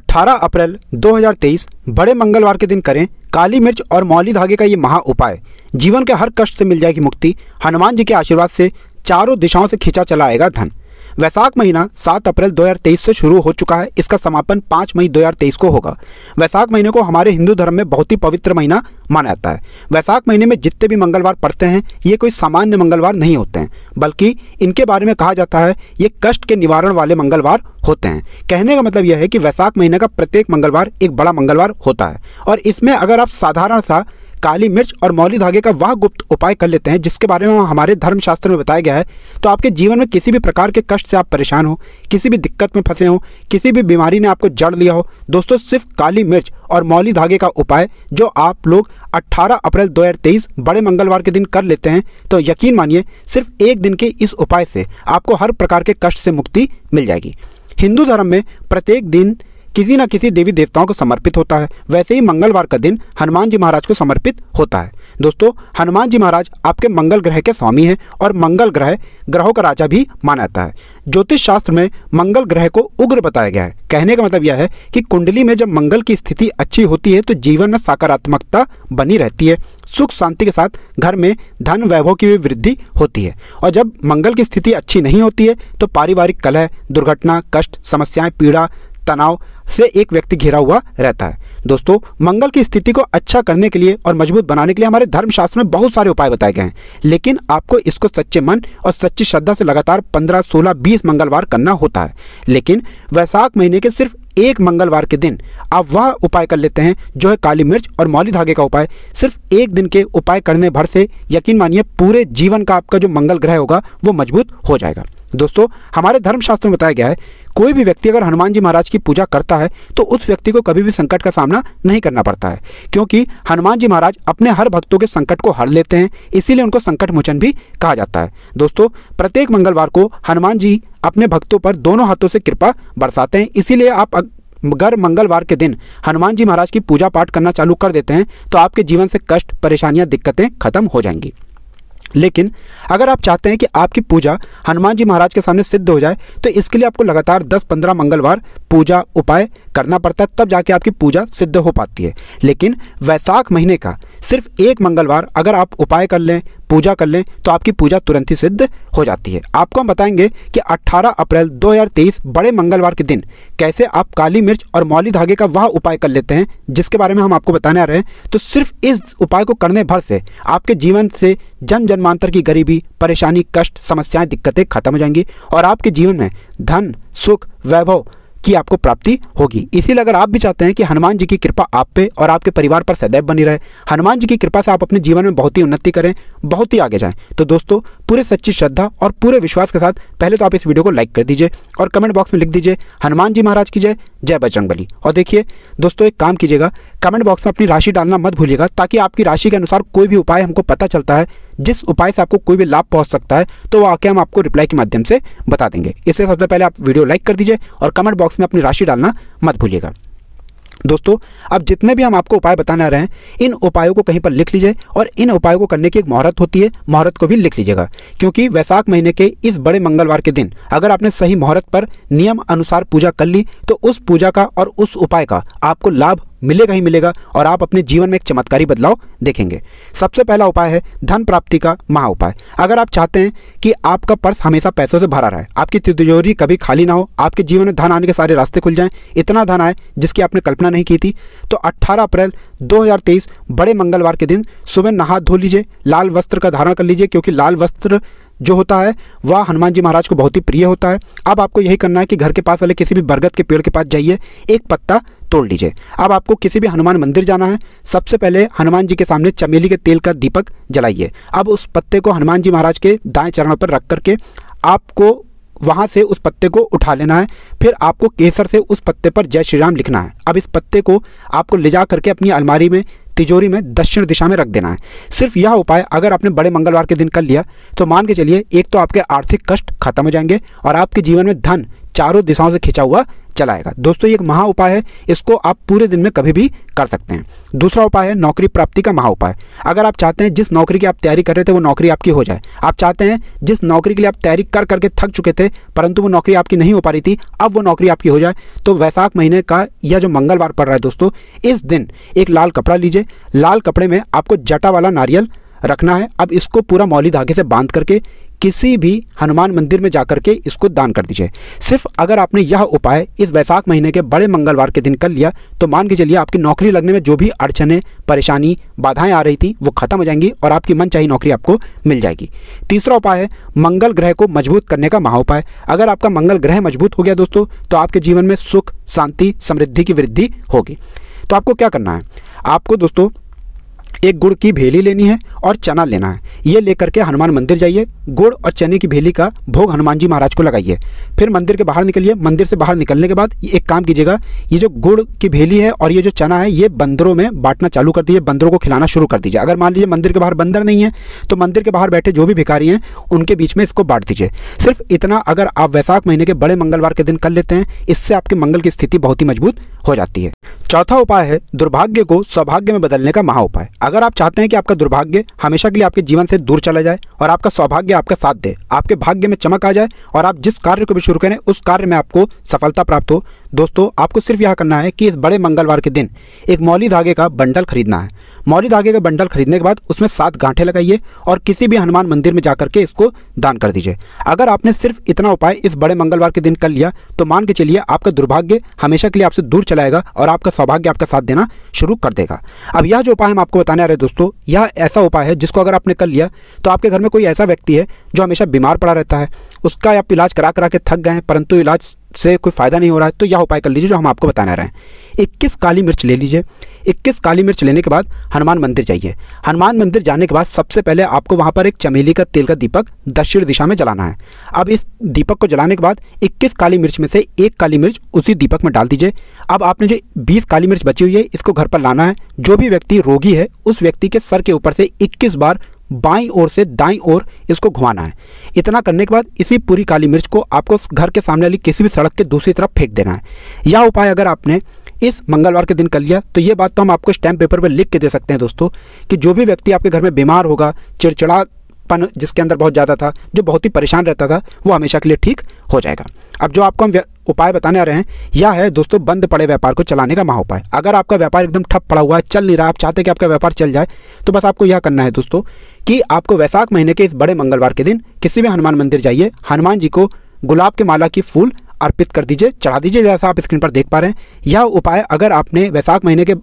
18 अप्रैल 2023 बड़े मंगलवार के दिन करें काली मिर्च और मौली धागे का ये महा उपाय जीवन के हर कष्ट से मिल जाएगी मुक्ति हनुमान जी के आशीर्वाद से चारों दिशाओं से खींचा चला आएगा धन वैशाख महीना 7 अप्रैल 2023 से शुरू हो चुका है इसका समापन 5 मई 2023 को होगा वैशाख महीने को हमारे हिंदू धर्म में बहुत ही पवित्र महीना माना जाता है वैशाख महीने में जितने भी मंगलवार पड़ते हैं ये कोई सामान्य मंगलवार नहीं होते हैं बल्कि इनके बारे में कहा जाता है ये कष्ट के निवारण वाले मंगलवार होते हैं कहने का मतलब यह है कि वैशाख महीने का प्रत्येक मंगलवार एक बड़ा मंगलवार होता है और इसमें अगर आप साधारण सा काली मिर्च और मौली धागे का वह गुप्त उपाय कर लेते हैं जिसके बारे में हमारे धर्मशास्त्र में बताया गया है तो आपके जीवन में किसी भी प्रकार के कष्ट से आप परेशान हो किसी भी दिक्कत में फंसे हो किसी भी बीमारी ने आपको जड़ लिया हो दोस्तों सिर्फ काली मिर्च और मौली धागे का उपाय जो आप लोग 18 अप्रैल 2023 बड़े मंगलवार के दिन कर लेते हैं तो यकीन मानिए सिर्फ एक दिन के इस उपाय से आपको हर प्रकार के कष्ट से मुक्ति मिल जाएगी हिंदू धर्म में प्रत्येक दिन किसी न किसी देवी देवताओं को समर्पित होता है वैसे ही मंगलवार का दिन हनुमान जी महाराज को समर्पित होता है दोस्तों हनुमान जी महाराज आपके मंगल ग्रह के स्वामी हैं और मंगल ग्रह ग्रहों का राजा भी माना जाता है ज्योतिष शास्त्र में मंगल ग्रह को उग्र बताया गया है कहने का मतलब यह है कि कुंडली में जब मंगल की स्थिति अच्छी होती है तो जीवन में सकारात्मकता बनी रहती है सुख शांति के साथ घर में धन वैभव की भी वृद्धि होती है और जब मंगल की स्थिति अच्छी नहीं होती है तो पारिवारिक कलह दुर्घटना कष्ट समस्याएं पीड़ा तनाव से एक व्यक्ति घिरा हुआ रहता है दोस्तों मंगल की स्थिति को अच्छा करने के लिए और मजबूत बनाने के लिए हमारे धर्मशास्त्र में बहुत सारे उपाय बताए गए हैं लेकिन आपको इसको सच्चे मन और सच्ची श्रद्धा से लगातार 15, 16, 20 मंगलवार करना होता है लेकिन वैशाख महीने के सिर्फ एक मंगलवार के दिन आप वह उपाय कर लेते हैं जो है काली मिर्च और मौली धागे का उपाय सिर्फ एक दिन के उपाय करने भर से यकीन मानिए पूरे जीवन का आपका जो मंगल ग्रह होगा वो मजबूत हो जाएगा दोस्तों हमारे धर्मशास्त्र में बताया गया है कोई भी व्यक्ति अगर हनुमान जी महाराज की पूजा करता है तो उस व्यक्ति को कभी भी संकट का सामना नहीं करना पड़ता है क्योंकि हनुमान जी महाराज अपने हर भक्तों के संकट को हर लेते हैं इसीलिए उनको संकट मोचन भी कहा जाता है दोस्तों प्रत्येक मंगलवार को हनुमान जी अपने भक्तों पर दोनों हाथों से कृपा बरसाते हैं इसीलिए आप अगर मंगलवार के दिन हनुमान जी महाराज की पूजा पाठ करना चालू कर देते हैं तो आपके जीवन से कष्ट परेशानियां दिक्कतें खत्म हो जाएंगी लेकिन अगर आप चाहते हैं कि आपकी पूजा हनुमान जी महाराज के सामने सिद्ध हो जाए तो इसके लिए आपको लगातार 10-15 मंगलवार पूजा उपाय करना पड़ता है तब जाके आपकी पूजा सिद्ध हो पाती है लेकिन वैसाख महीने का सिर्फ एक मंगलवार अगर आप उपाय कर लें पूजा कर लें तो आपकी पूजा तुरंत ही सिद्ध हो जाती है आपको हम बताएंगे कि 18 अप्रैल 2023 बड़े मंगलवार के दिन कैसे आप काली मिर्च और मौली धागे का वह उपाय कर लेते हैं जिसके बारे में हम आपको बताने आ रहे हैं तो सिर्फ इस उपाय को करने भर से आपके जीवन से जन जन्मांतर की गरीबी परेशानी कष्ट समस्याएं दिक्कतें खत्म हो जाएंगी और आपके जीवन में धन सुख वैभव की आपको प्राप्ति होगी इसीलिए अगर आप भी चाहते हैं कि हनुमान जी की कृपा आप पे और आपके परिवार पर सदैव बनी रहे हनुमान जी की कृपा से आप अपने जीवन में बहुत ही उन्नति करें बहुत ही आगे जाएं तो दोस्तों पूरे सच्ची श्रद्धा और पूरे विश्वास के साथ पहले तो आप इस वीडियो को लाइक कर दीजिए और कमेंट बॉक्स में लिख दीजिए हनुमान जी महाराज की जय जय बजरंगबली और देखिए दोस्तों एक काम कीजिएगा कमेंट बॉक्स में अपनी राशि डालना मत भूलिएगा ताकि आपकी राशि के अनुसार कोई भी उपाय हमको पता चलता है जिस उपाय से आपको कोई भी लाभ पहुंच सकता है तो वो आके हम आपको रिप्लाई के माध्यम से बता देंगे इससे सबसे पहले आप वीडियो लाइक कर दीजिए और कमेंट बॉक्स में अपनी राशि डालना मत भूलिएगा दोस्तों अब जितने भी हम आपको उपाय बताने आ रहे हैं इन उपायों को कहीं पर लिख लीजिए और इन उपायों को करने की एक मुहूर्त होती है मुहूर्त को भी लिख लीजिएगा क्योंकि वैशाख महीने के इस बड़े मंगलवार के दिन अगर आपने सही मोहरत पर नियम अनुसार पूजा कर ली तो उस पूजा का और उस उपाय का आपको लाभ मिलेगा ही मिलेगा और आप अपने जीवन में एक चमत्कारी बदलाव देखेंगे सबसे पहला उपाय है धन प्राप्ति का महा उपाय अगर आप चाहते हैं कि आपका पर्स हमेशा पैसों से भरा रहे आपकी तिजोरी कभी खाली ना हो आपके जीवन में धन आने के सारे रास्ते खुल जाएं इतना धन आए जिसकी आपने कल्पना नहीं की थी तो अट्ठारह अप्रैल दो बड़े मंगलवार के दिन सुबह नहा धो लीजिए लाल वस्त्र का धारण कर लीजिए क्योंकि लाल वस्त्र जो होता है वह हनुमान जी महाराज को बहुत ही प्रिय होता है अब आपको यही करना है कि घर के पास वाले किसी भी बरगद के पेड़ के पास जाइए एक पत्ता तोड़ लीजिए अब आपको किसी भी हनुमान मंदिर जाना है सबसे पहले हनुमान जी के सामने चमेली के तेल का दीपक जलाइए अब उस पत्ते को हनुमान जी महाराज के दाएं चरणों पर रख करके आपको वहाँ से उस पत्ते को उठा लेना है फिर आपको केसर से उस पत्ते पर जय श्री राम लिखना है अब इस पत्ते को आपको ले जा करके अपनी अलमारी में तिजोरी में दक्षिण दिशा में रख देना है सिर्फ यह उपाय अगर आपने बड़े मंगलवार के दिन कर लिया तो मान के चलिए एक तो आपके आर्थिक कष्ट खत्म हो जाएंगे और आपके जीवन में धन चारों दिशाओं से खिंचा हुआ चलाएगा दोस्तों ये एक महा उपाय है इसको आप पूरे दिन में कभी भी कर सकते हैं दूसरा उपाय है नौकरी प्राप्ति का महा उपाय अगर आप चाहते हैं जिस नौकरी की आप तैयारी कर रहे थे वो नौकरी आपकी हो जाए आप चाहते हैं जिस नौकरी के लिए आप तैयारी कर करके थक चुके थे परंतु वो नौकरी आपकी नहीं हो पा रही थी अब वो नौकरी आपकी हो जाए तो वैसाख महीने का या जो मंगलवार पड़ रहा है दोस्तों इस दिन एक लाल कपड़ा लीजिए लाल कपड़े में आपको जटा वाला नारियल रखना है अब इसको पूरा मौली धागे से बांध करके किसी भी हनुमान मंदिर में जाकर के इसको दान कर दीजिए सिर्फ अगर आपने यह उपाय इस वैशाख महीने के बड़े मंगलवार के दिन कर लिया तो मान के चलिए आपकी नौकरी लगने में जो भी अड़चने परेशानी बाधाएं आ रही थी वो खत्म हो जाएंगी और आपकी मन चाहिए नौकरी आपको मिल जाएगी तीसरा उपाय है मंगल ग्रह को मजबूत करने का महा उपाय अगर आपका मंगल ग्रह मजबूत हो गया दोस्तों तो आपके जीवन में सुख शांति समृद्धि की वृद्धि होगी तो आपको क्या करना है आपको दोस्तों एक गुड़ की भेली लेनी है और चना लेना है ये लेकर के हनुमान मंदिर जाइए गुड़ और चने की भेली का भोग हनुमान जी महाराज को लगाइए फिर मंदिर के बाहर निकलिए मंदिर से बाहर निकलने के बाद एक काम कीजिएगा ये जो गुड़ की भेली है और ये जो चना है ये बंदरों में बांटना चालू कर दीजिए बंदरों को खिलाना शुरू कर दीजिए अगर मान लीजिए मंदिर के बाहर बंदर नहीं है तो मंदिर के बाहर बैठे जो भी भिखारी हैं उनके बीच में इसको बांट दीजिए सिर्फ इतना अगर आप वैशाख महीने के बड़े मंगलवार के दिन कर लेते हैं इससे आपके मंगल की स्थिति बहुत ही मजबूत हो जाती है चौथा उपाय है दुर्भाग्य को सौभाग्य में बदलने का महा उपाय अगर अगर आप चाहते हैं कि आपका दुर्भाग्य हमेशा के लिए आपके जीवन से दूर चला जाए और आपका सौभाग्य आपका साथ दे आपके भाग्य में चमक आ जाए और आप जिस कार्य को भी शुरू करें उस कार्य में आपको सफलता प्राप्त हो दोस्तों आपको सिर्फ यह करना है कि इस बड़े मंगलवार के दिन एक मौली धागे का बंडल खरीदना है मौली धागे का बंडल खरीदने के बाद उसमें सात गांठे लगाइए और किसी भी हनुमान मंदिर में जाकर के इसको दान कर दीजिए अगर आपने सिर्फ इतना उपाय इस बड़े मंगलवार के दिन कर लिया तो मान के चलिए आपका दुर्भाग्य हमेशा के लिए आपसे दूर चलाएगा और आपका सौभाग्य आपका साथ देना शुरू कर देगा अब यह जो उपाय हम आपको बताने आ रहे दोस्तों यह ऐसा उपाय है जिसको अगर आपने कर लिया तो आपके घर में कोई ऐसा व्यक्ति है जो हमेशा बीमार पड़ा रहता है उसका आप इलाज करा करा के थक गए हैं परंतु इलाज से कोई फ़ायदा नहीं हो रहा है तो यह उपाय कर लीजिए जो हम आपको बताने रहे हैं इक्कीस काली मिर्च ले लीजिए इक्कीस काली मिर्च लेने के बाद हनुमान मंदिर जाइए हनुमान मंदिर जाने के बाद सबसे पहले आपको वहाँ पर एक चमेली का तेल का दीपक दक्षिण दिशा में जलाना है अब इस दीपक को जलाने के बाद इक्कीस काली मिर्च में से एक काली मिर्च उसी दीपक में डाल दीजिए अब आपने जो बीस काली मिर्च बची हुई है इसको घर पर लाना है जो भी व्यक्ति रोगी है उस व्यक्ति के सर के ऊपर से इक्कीस बार बाई ओर से दाई ओर इसको घुमाना है इतना करने के बाद इसी पूरी काली मिर्च को आपको घर के सामने वाली किसी भी सड़क के दूसरी तरफ फेंक देना है यह उपाय अगर आपने इस मंगलवार के दिन कर लिया तो ये बात तो हम आपको स्टैम्प पेपर पर लिख के दे सकते हैं दोस्तों कि जो भी व्यक्ति आपके घर में बीमार होगा चिड़चिड़ा पन जिसके अंदर बहुत ज़्यादा था जो बहुत ही परेशान रहता था वो हमेशा के लिए ठीक हो जाएगा अब जो आपको हम उपाय बताने आ रहे हैं यह है दोस्तों बंद पड़े व्यापार को चलाने का महा उपाय अगर आपका व्यापार एकदम ठप पड़ा हुआ है चल नहीं रहा आप चाहते कि आपका व्यापार चल जाए तो बस आपको यह करना है दोस्तों कि आपको वैसाख महीने के इस बड़े मंगलवार के दिन किसी भी हनुमान मंदिर जाइए हनुमान जी को गुलाब के माला की फूल अर्पित कर दीजिए चढ़ा दीजिए जैसा आप स्क्रीन पर देख पा रहे हैं यह उपाय अगर आपने वैसाख महीने के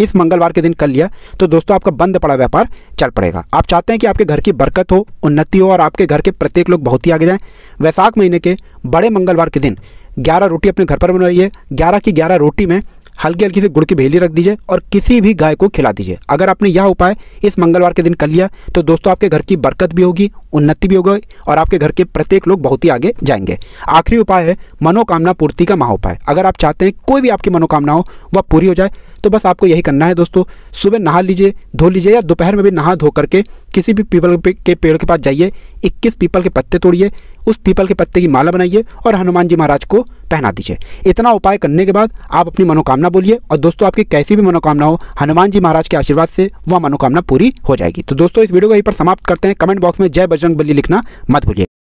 इस मंगलवार के दिन कर लिया तो दोस्तों आपका बंद पड़ा व्यापार चल पड़ेगा आप चाहते हैं कि आपके घर की बरकत हो उन्नति हो और आपके घर के प्रत्येक लोग बहुत ही आगे जाएं वैसाख महीने के बड़े मंगलवार के दिन ग्यारह रोटी अपने घर पर बनाइए ग्यारह की ग्यारह रोटी में हल्की हल्की सी गुड़ की भेली रख दीजिए और किसी भी गाय को खिला दीजिए अगर आपने यह उपाय इस मंगलवार के दिन कर लिया तो दोस्तों आपके घर की बरकत भी होगी उन्नति भी होगी और आपके घर के प्रत्येक लोग बहुत ही आगे जाएंगे आखिरी उपाय है मनोकामना पूर्ति का महा उपाय अगर आप चाहते हैं कोई भी आपकी मनोकामना हो वह पूरी हो जाए तो बस आपको यही करना है दोस्तों सुबह नहा लीजिए धो लीजिए या दोपहर में भी नहा धो करके किसी भी पीपल के पेड़ के पास जाइए इक्कीस पीपल के पत्ते तोड़िए उस पीपल के पत्ते की माला बनाइए और हनुमान जी महाराज को पहना दीजिए इतना उपाय करने के बाद आप अपनी मनोकामना बोलिए और दोस्तों आपकी कैसी भी मनोकामना हो हनुमान जी महाराज के आशीर्वाद से वह मनोकामना पूरी हो जाएगी तो दोस्तों इस वीडियो को यहीं पर समाप्त करते हैं कमेंट बॉक्स में जय बजरंग बली लिखना मत भूलिए